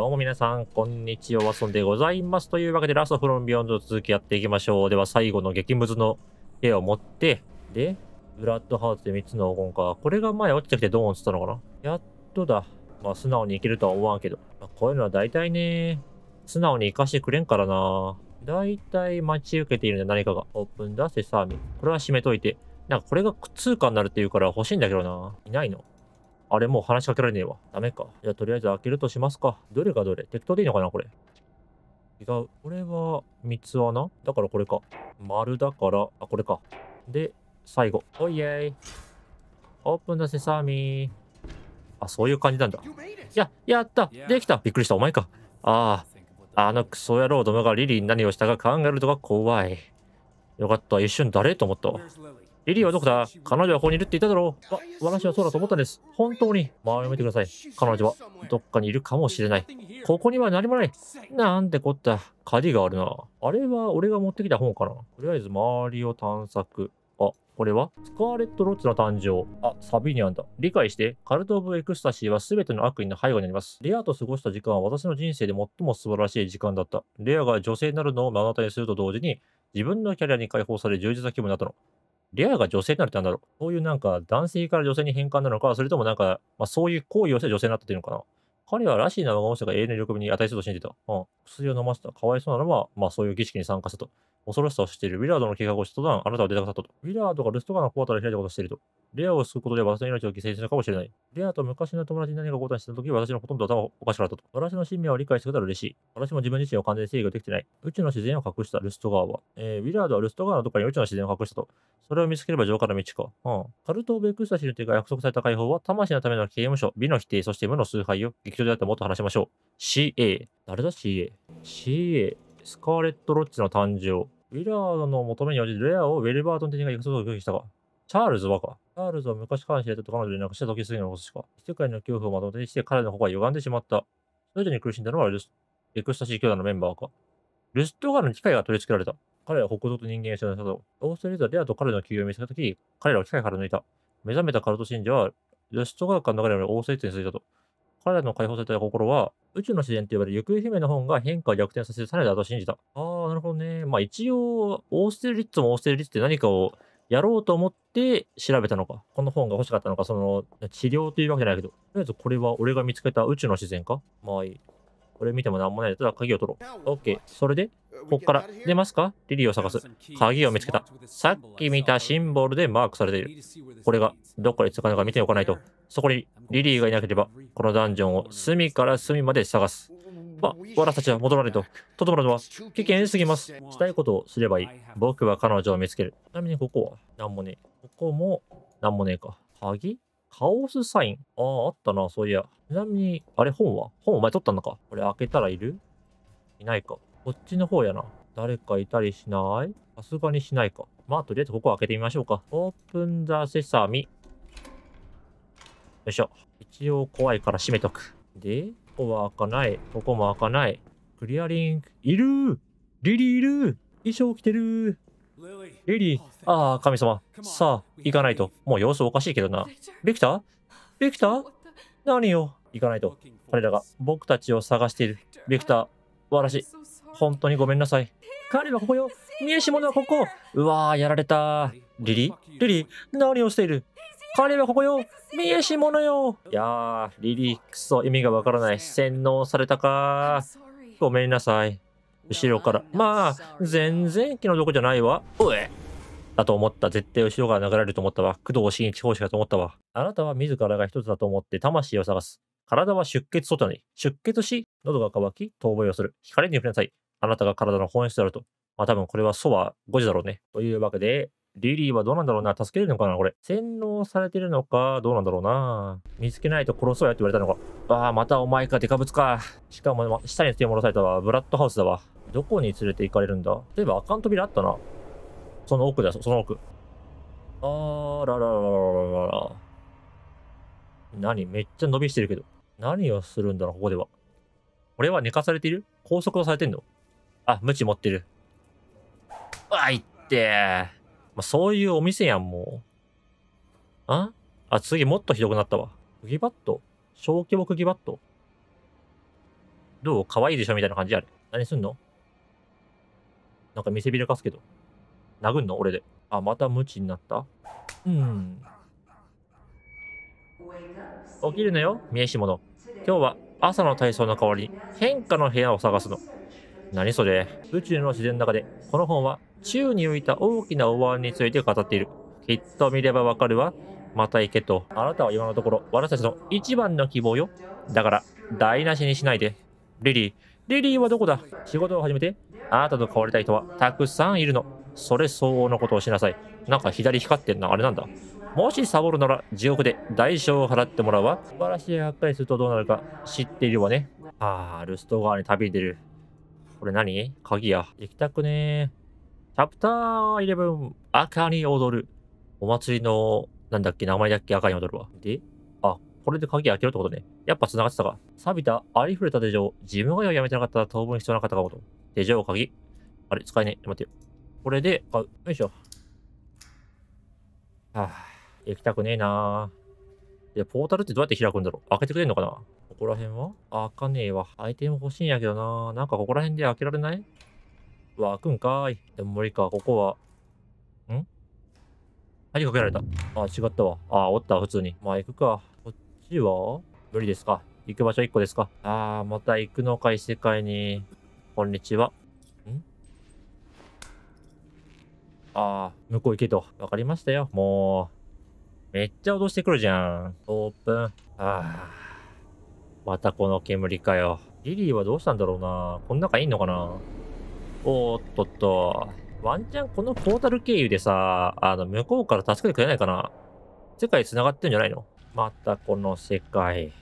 どうも皆さん、こんにちは。ワソンでございます。というわけで、ラストフロンビヨンド続きやっていきましょう。では、最後の激ムズの絵を持って、で、ブラッドハウスで3つの黄金か。これが前落ちてきてドうンっつったのかなやっとだ。まあ、素直に生きるとは思わんけど。まあ、こういうのは大体ね、素直に生かしてくれんからな。大体待ち受けているんだ、何かが。オープンだ、セサーミ。これは閉めといて。なんかこれが通貨になるっていうから欲しいんだけどな。いないのあれもう話しかけられねえわ。ダメか。じゃあとりあえず開けるとしますか。どれがどれ適当でいいのかなこれ。違う。これは三つ穴だからこれか。丸だから、あ、これか。で、最後。おいえい。オープンだセサミー。あ、そういう感じなんだ。いや、やったできたびっくりした。お前か。ああ。あのクソ野郎どもがリリーに何をしたか考えるとが怖い。よかった。一瞬誰と思ったわ。リリーはどこだ彼女はここにいるって言っただろう。わ、私はそうだと思ったんです。本当に。まあ、やめてください。彼女はどっかにいるかもしれない。ここには何もない。なんてこった。鍵があるな。あれは俺が持ってきた本かな。とりあえず周りを探索。あ、これはスカーレット・ロッツの誕生。あ、サビニアンだ。理解して、カルト・オブ・エクスタシーは全ての悪意の背後にあります。レアと過ごした時間は私の人生で最も素晴らしい時間だった。レアが女性になるのを目の当たりにすると同時に、自分のキャリアに解放され充実な気分になったの。レアが女性になるってなんだろうそういうなんか男性から女性に変換なのか、それともなんか、まあ、そういう行為をして女性になったっていうのかな。彼はらしい長持ちが永遠の欲望に値すると信じた。うん。薬を飲ませた。かわいそうならば、まあそういう儀式に参加したと。恐ろしさを知っている。ウィラードの計画をした途端、あなたは出たかったと。ウィラードがルストガのコータで開いたことをしていると。レアを救うことで私の命を犠牲したかもしれない。レアと昔の友達に何か交代したとき、私のほとんど頭おかしかったと。私の使命を理解してくれたら嬉しい。私も自分自身を完全に制御できてない。宇宙の自然を隠したルストガーは。えー、ウィラードはルストガーのどこかに宇宙の自然を隠したと。それを見つければ浄化の道か。うん。カルト・ーベ・クスタシルというが約束された解放は、魂のための刑務所、美の否定、そして無の崇拝を劇場であってもっと話しましょう。CA。誰だ ?CA。CA。スカーレット・ロッチの誕生。ウィラードの求めに応じてレアをウェルバートン的なことを拒否したが、チャールズはか。チャールズは昔から知れたと彼女に亡くした時すぎのことしか、世界の恐怖をまとめてして彼の方が歪んでしまった。それぞれに苦しんだのはルス、エクスタシー教団のメンバーか。ルストガルの機械が取り付けられた。彼は北東と人間を知らなと、オーストリアでアと彼の休業を見つけたとき、彼らは機械から抜いた。目覚めたカルト信者は、ルストガルから流れるオーストリアに続いたと。彼らの解放された心は、宇宙の自然と呼ばれる行方不明の本が変化を逆転させるサネだと信じた。ああ、なるほどね。まあ一応、オーステルリッツもオーステルリッツって何かをやろうと思って調べたのか、この本が欲しかったのか、その治療というわけじゃないけど、とりあえずこれは俺が見つけた宇宙の自然かまあいい。これ見ても何もないで、ただ鍵を取ろう。OK。それでここから出ますかリリーを探す。鍵を見つけた。さっき見たシンボルでマークされている。これがどこから使うのか見ておかないと。そこにリリーがいなければ、このダンジョンを隅から隅まで探す。ま、私たちは戻らないと。とどまるのは危険すぎます。したいことをすればいい。僕は彼女を見つける。ちなみにここは何もねえ。ここも何もねえか。鍵カオスサイン。ああ、あったな、そういや。ちなみに、あれ本は本お前取ったのかこれ開けたらいるいないか。こっちの方やな。誰かいたりしないさすがにしないか。まあ、とりあえずここ開けてみましょうか。オープンザセサミ。よいしょ。一応怖いから閉めとく。で、ここは開かない。ここも開かない。クリアリング。いるリリーいる衣装着てるリリー。ああ、神様。さあ、行かないと。もう様子おかしいけどな。ビクタービクター何よ行かないと。彼らが僕たちを探している。ビクター、晴らしい。本当にごめんなさい。彼はここよ。見えし者はここ。うわあやられた。リリリリ何をしている彼はここよ。見えし者よ。いやー、リリくそ、意味がわからない。洗脳されたか。ごめんなさい。後ろから。まあ、全然気の毒じゃないわ。おえ。だと思った。絶対後ろから流れると思ったわ。工藤新一方師かと思ったわ。あなたは自らが一つだと思って魂を探す。体は出血外に。出血し、喉が渇き、遠吠えをする。光に触れなさい。あなたが体の本質であると。まあ多分これはソは5時だろうね。というわけで、リリーはどうなんだろうな助けるのかなこれ。洗脳されてるのかどうなんだろうな見つけないと殺そうやって言われたのか。ああ、またお前か、デカブツか。しかも、下に手戻されたわ。ブラッドハウスだわ。どこに連れて行かれるんだ例えば、ントビ扉あったな。その奥だ、その奥。あーらららららら。何めっちゃ伸びしてるけど。何をするんだろう、ここでは。俺は寝かされている拘束されてんのあ、無知持ってる。あ、いってまあ、そういうお店やん、もう。ああ、次もっとひどくなったわ。釘バット小規模釘バットどう可愛いでしょみたいな感じある。何すんのなんか見せびらかすけど。殴んの俺で。あ、また無知になったうん。起きるのよ、三重市者。今日は朝の体操の代わりに変化の部屋を探すの。何それ宇宙の自然の中で、この本は宙に浮いた大きなお椀について語っている。きっと見ればわかるわ。また行けと。あなたは今のところ私たちの一番の希望よ。だから、台無しにしないで。リリー、リリーはどこだ仕事を始めて、あなたと変わりたい人はたくさんいるの。それ相応のことをしなさい。なんか左光ってんな。あれなんだ。もしサボるなら地獄で代償を払ってもらうわ。素晴らしい発回するとどうなるか知っているわね。ああ、ルスト側に旅に出る。これ何鍵や。行きたくねー。チャプター11、赤に踊る。お祭りの、なんだっけ、名前だっけ、赤に踊るわ。で、あ、これで鍵開けるってことね。やっぱ繋がってたか。錆びた、ありふれた手錠。自分がやめてなかったら当分必要なかったかもと。手錠、鍵。あれ、使えねえ。待ってよ。これで、あ、よいしょ。はぁ、あ、行きたくねえなぁ。で、ポータルってどうやって開くんだろう開けてくれんのかなこら辺はあ、開かねえわ。アイテム欲しいんやけどな。なんかここら辺で開けられないわ、開くんかーい。でも無理か、ここは。ん針かけられた。あ、違ったわ。あ、おった、普通に。まあ、行くか。こっちは無理ですか。行く場所1個ですか。あー、また行くのか、い、世界に。こんにちは。んあー、向こう行けと。わかりましたよ。もう、めっちゃ脅してくるじゃん。オープン。あー。またこの煙かよ。リリーはどうしたんだろうな。この中いいのかなおーっとっと。ワンチャンこのポータル経由でさ、あの、向こうから助けてくれないかな世界繋がってんじゃないのまたこの世界。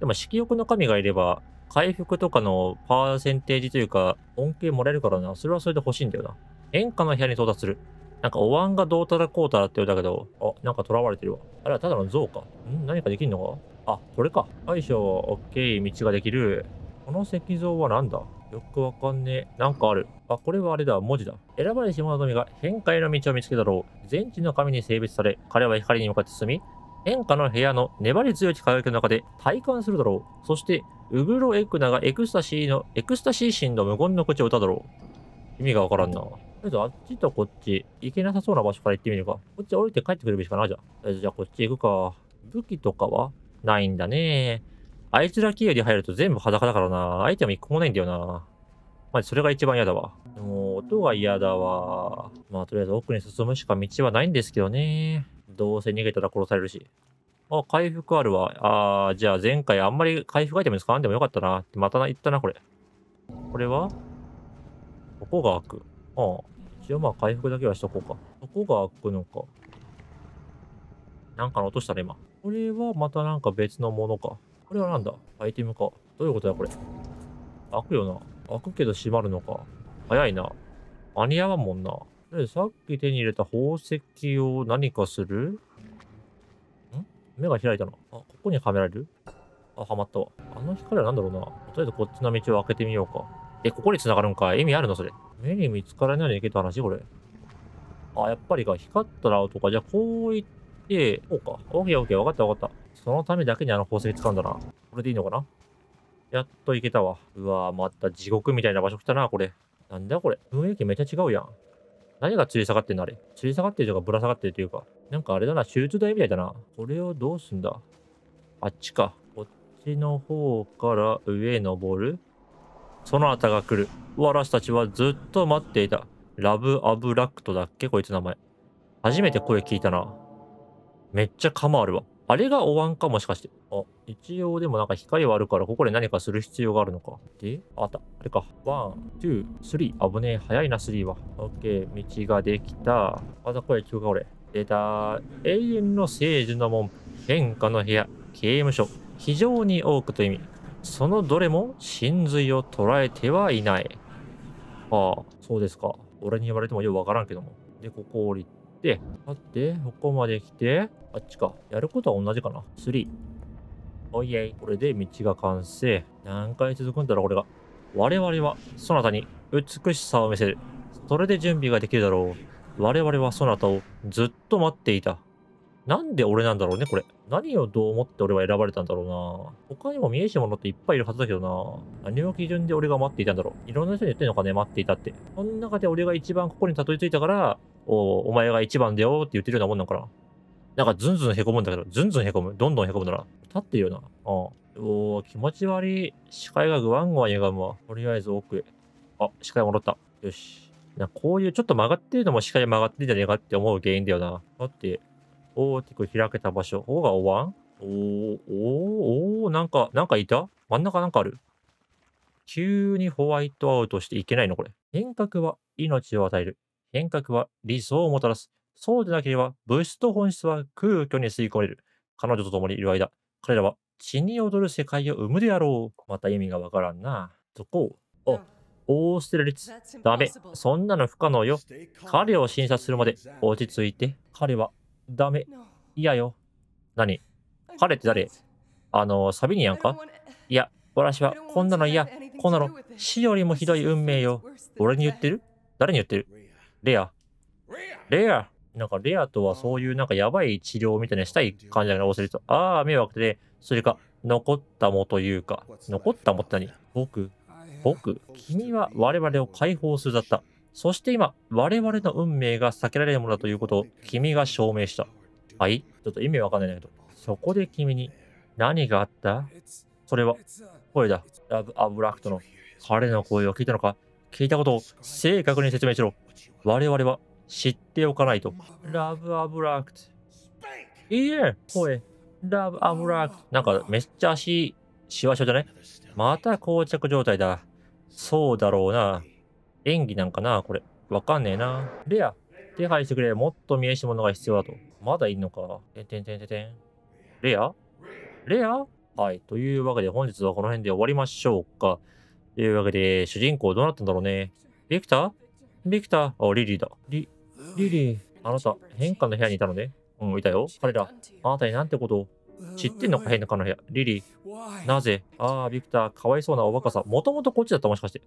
でも、色欲の神がいれば、回復とかのパーセンテージというか、恩恵もらえるからな。それはそれで欲しいんだよな。演歌の部屋に到達する。なんか、お椀がどうたらこうたらって言うんだけど、あ、なんか囚われてるわ。あれはただの像か。ん何かできんのかあ、これか。よいしょ、オッケー、道ができる。この石像は何だよくわかんねえ。なんかある。あ、これはあれだ。文字だ。選ばれし者のみが変化への道を見つけたろう。全知の神に性別され、彼は光に向かって進み、変化の部屋の粘り強い輝きの中で体感するだろう。そして、ウグロエクナがエクスタシーの、エクスタシー神の無言の口を歌だろう。意味がわからんな。とりあえずあっちとこっち、行けなさそうな場所から行ってみるか。こっち降りて帰ってくるべしかないじゃん。とりあえずじゃあこっち行くか。武器とかはないんだね。あいつら経由で入ると全部裸だからな。アイテム一個もないんだよな。まじそれが一番嫌だわ。もう音が嫌だわ。まあ、とりあえず奥に進むしか道はないんですけどね。どうせ逃げたら殺されるし。あ、回復あるわ。あー、じゃあ前回あんまり回復アイテム使わんでもよかったな。また行言ったな、これ。これはここが開く。ああ。一応まあ回復だけはしとこうか。ここが開くのか。なんかの音したね、今。これはまたなんか別のものか。これはなんだアイテムか。どういうことだこれ。開くよな。開くけど閉まるのか。早いな。間に合わんもんな。さっき手に入れた宝石を何かするん目が開いたな。あ、ここにはめられるあ、はまったわ。あの光は何だろうな。とりあえずこっちの道を開けてみようか。え、ここに繋がるんか意味あるのそれ。目に見つからないようにいけた話これ。あ、やっぱりか。光ったらアウトか、じゃあこういっで、こうか。オッケーオッケー。わかったわかった。そのためだけにあの宝石使うんだな。これでいいのかなやっと行けたわ。うわぁ、また地獄みたいな場所来たな、これ。なんだこれ。雰囲気めっちゃ違うやん。何が吊り下がってんのあれ。吊り下がってるとかぶら下がってるというか。なんかあれだな、手術台みたいだな。これをどうすんだあっちか。こっちの方から上へ登るそのあたが来る。したちはずっと待っていた。ラブ・アブラクトだっけこいつ名前。初めて声聞いたな。めっちゃ釜あるわ。あれがお椀かもしかして。あ、一応でもなんか光はあるから、ここで何かする必要があるのか。で、あった。あれか。ワン、ツー、スリー。危ねえ。早いな、スリーは。オッケー。道ができた。あざこれ、急か俺。出た。永遠の聖樹の門。変化の部屋。刑務所。非常に多くと意味。そのどれも真髄を捉えてはいない。ああ、そうですか。俺に言われてもよくわからんけども。で、ここ降り、待って、ここまで来て、あっちか。やることは同じかな。3。おいえい。これで道が完成。何回続くんだろう、これが。我々は、そなたに美しさを見せる。それで準備ができるだろう。我々はそなたをずっと待っていた。なんで俺なんだろうね、これ。何をどう思って俺は選ばれたんだろうな。他にも見えし者っていっぱいいるはずだけどな。何を基準で俺が待っていたんだろう。いろんな人に言ってんのかね、待っていたって。その中で俺が一番ここにたどり着いたから、おお前が一番だよって言ってるようなもんなんかな。なんかずんずんへこむんだけど、ずんずんへこむ。どんどんへこむなら。立ってるよな。ん。おお気持ち悪い。視界がグワングワン歪むわ。とりあえず奥へ。あ、視界戻った。よし。なこういうちょっと曲がってるのも視界曲がってるんじゃねえかって思う原因だよな。だって、大きく開けた場所。方がおわんおおおおなんか、なんかいた真ん中なんかある急にホワイトアウトしていけないのこれ。幻覚は命を与える。変革は理想をもたらす。そうでなければ物質と本質は空虚に吸い込まれる。彼女と共にいる間、彼らは血に踊る世界を生むであろう。また意味がわからんな。とこをオーステラリツ。ダメ。そんなの不可能よ。彼を診察するまで落ち着いて。彼は、ダメ。嫌よ。何彼って誰あの、サビニアンかいや、私はこんなの嫌。こんなの死よりもひどい運命よ。俺に言ってる誰に言ってるレア。レア。なんかレアとはそういうなんかやばい治療みたいなしたい感じが忘せると、ああ、迷惑で、それか、残ったもというか、残ったもって何僕、僕、君は我々を解放するだった。そして今、我々の運命が避けられるものだということを君が証明した。はいちょっと意味わかんないんだけど、そこで君に何があったそれは、声だ。ラブ・アブラクトの彼の声を聞いたのか聞いたことを正確に説明しろ。我々は知っておかないと。ラブアブラクト。いいえ、ほえ。ラブアブラクト。なんかめっちゃ足、しわしわじゃないまた膠着状態だ。そうだろうな。演技なんかなこれ。わかんねえな。レア、手配してくれ。もっと見えしのが必要だと。まだいんのか。てんてんてんてんてん。レアレアはい。というわけで本日はこの辺で終わりましょうか。というわけで、主人公どうなったんだろうね。ビクタービクター、あ、リリーだ。リ、リリー、あなた、変化の部屋にいたのね。うん、いたよ。彼ら、あなたになんてことを。知ってんのか、変化の部屋。リリー、なぜああ、ビクター、かわいそうなおバカさ。もともとこっちだったもしかして。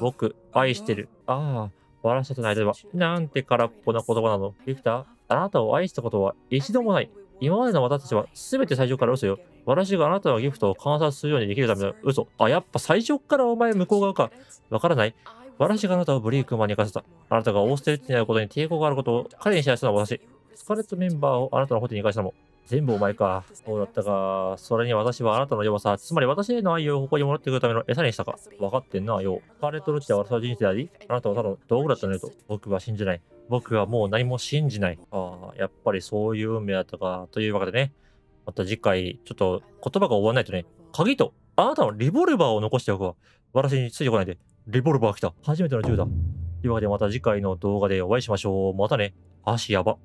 僕、愛してる。ああ、笑わたてないでは。なんて空っぽな言葉なの。ビクター、あなたを愛したことは一度もない。今までの私たちは全て最初から嘘よ。私があなたのギフトを観察するようにできるための嘘。あ、やっぱ最初からお前向こう側か。わからない。私があなたをブリークマンに行かせた。あなたがオーステリティに会うことに抵抗があることを彼に知らせたのは私。スカレットメンバーをあなたのホテルに行かせたも。全部お前か。そうだったか。それに私はあなたの弱さ、つまり私への愛をここに戻ってくるための餌にしたか。分かってんな、よ。スカレットルって私の人生であり、あなたはただの道具だったのよと。僕は信じない。僕はもう何も信じない。ああ、やっぱりそういう運命だったか。というわけでね。また次回、ちょっと言葉が終わらないとね、鍵と、あなたのリボルバーを残しておくわ。私についてこないで。レボルバー来た。初めての銃だ。というわけでまた次回の動画でお会いしましょう。またね。足やば。